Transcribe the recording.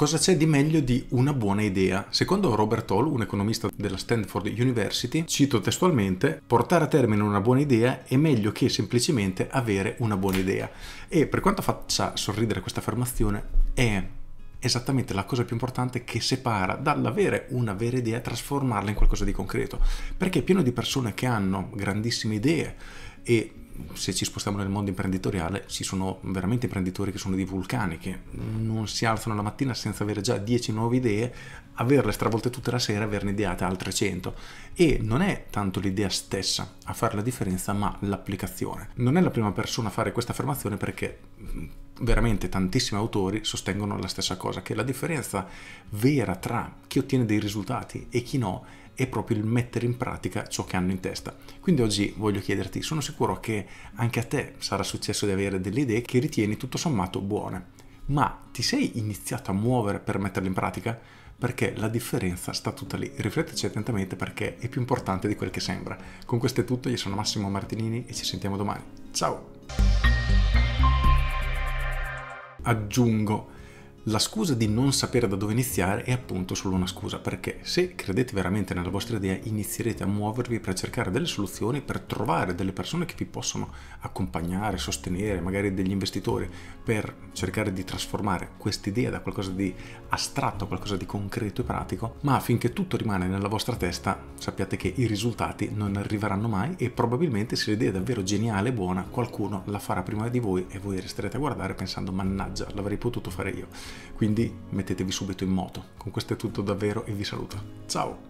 Cosa c'è di meglio di una buona idea? Secondo Robert Hall, un economista della Stanford University, cito testualmente, portare a termine una buona idea è meglio che semplicemente avere una buona idea. E per quanto faccia sorridere questa affermazione, è esattamente la cosa più importante che separa dall'avere una vera idea e trasformarla in qualcosa di concreto. Perché è pieno di persone che hanno grandissime idee, e se ci spostiamo nel mondo imprenditoriale, ci sono veramente imprenditori che sono dei vulcani, che non si alzano la mattina senza avere già 10 nuove idee, averle stravolte tutta la sera e averne ideate altre 100. E non è tanto l'idea stessa a fare la differenza, ma l'applicazione. Non è la prima persona a fare questa affermazione perché veramente tantissimi autori sostengono la stessa cosa, che la differenza vera tra chi ottiene dei risultati e chi no è proprio il mettere in pratica ciò che hanno in testa. Quindi oggi voglio chiederti, sono sicuro che anche a te sarà successo di avere delle idee che ritieni tutto sommato buone, ma ti sei iniziato a muovere per metterle in pratica? Perché la differenza sta tutta lì. Rifletteci attentamente perché è più importante di quel che sembra. Con questo è tutto, io sono Massimo Martinini e ci sentiamo domani. Ciao! aggiungo la scusa di non sapere da dove iniziare è appunto solo una scusa, perché se credete veramente nella vostra idea inizierete a muovervi per cercare delle soluzioni, per trovare delle persone che vi possono accompagnare, sostenere, magari degli investitori, per cercare di trasformare quest'idea da qualcosa di astratto a qualcosa di concreto e pratico, ma affinché tutto rimane nella vostra testa sappiate che i risultati non arriveranno mai e probabilmente se l'idea è davvero geniale e buona qualcuno la farà prima di voi e voi resterete a guardare pensando mannaggia, l'avrei potuto fare io. Quindi mettetevi subito in moto. Con questo è tutto davvero e vi saluto. Ciao!